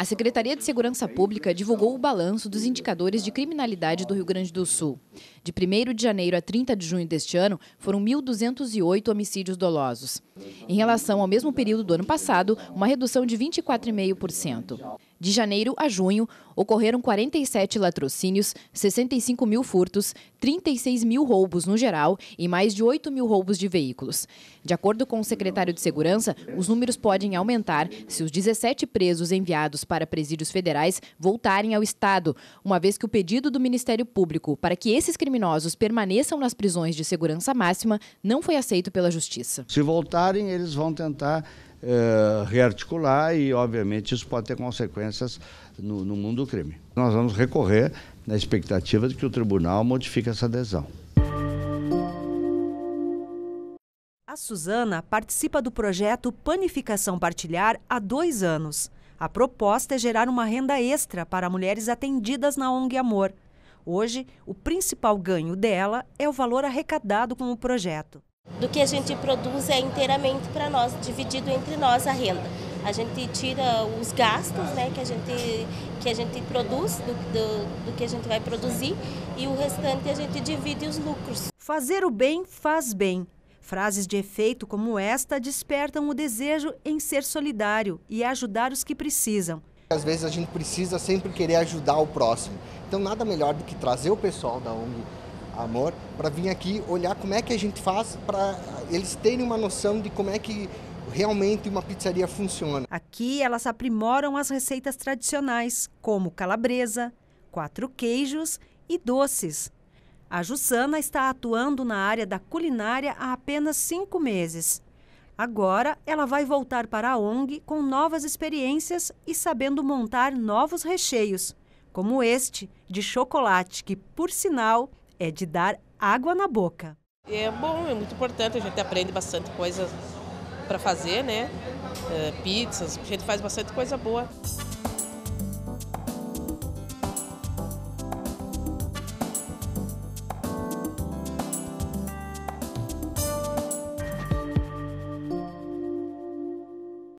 A Secretaria de Segurança Pública divulgou o balanço dos indicadores de criminalidade do Rio Grande do Sul. De 1 de janeiro a 30 de junho deste ano, foram 1.208 homicídios dolosos. Em relação ao mesmo período do ano passado, uma redução de 24,5%. De janeiro a junho, ocorreram 47 latrocínios, 65 mil furtos, 36 mil roubos no geral e mais de 8 mil roubos de veículos. De acordo com o secretário de Segurança, os números podem aumentar se os 17 presos enviados para presídios federais voltarem ao Estado, uma vez que o pedido do Ministério Público para que esses criminosos permaneçam nas prisões de segurança máxima não foi aceito pela Justiça. Se voltarem, eles vão tentar eh, rearticular e, obviamente, isso pode ter consequências no, no mundo do crime. Nós vamos recorrer na expectativa de que o tribunal modifique essa adesão. A Suzana participa do projeto Panificação Partilhar há dois anos. A proposta é gerar uma renda extra para mulheres atendidas na ONG Amor. Hoje, o principal ganho dela é o valor arrecadado com o projeto. Do que a gente produz é inteiramente para nós, dividido entre nós a renda. A gente tira os gastos né, que, a gente, que a gente produz, do, do, do que a gente vai produzir, e o restante a gente divide os lucros. Fazer o bem faz bem. Frases de efeito como esta despertam o desejo em ser solidário e ajudar os que precisam. Às vezes a gente precisa sempre querer ajudar o próximo. Então nada melhor do que trazer o pessoal da ONG amor, para vir aqui olhar como é que a gente faz para eles terem uma noção de como é que realmente uma pizzaria funciona. Aqui elas aprimoram as receitas tradicionais, como calabresa, quatro queijos e doces. A Jussana está atuando na área da culinária há apenas cinco meses. Agora ela vai voltar para a ONG com novas experiências e sabendo montar novos recheios, como este de chocolate, que, por sinal, é de dar água na boca. É bom, é muito importante, a gente aprende bastante coisa para fazer, né? Eh, pizzas, a gente faz bastante coisa boa.